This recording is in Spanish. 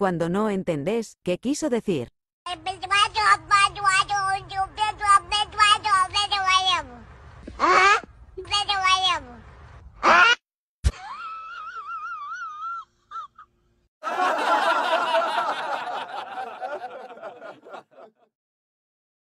cuando no entendés qué quiso decir.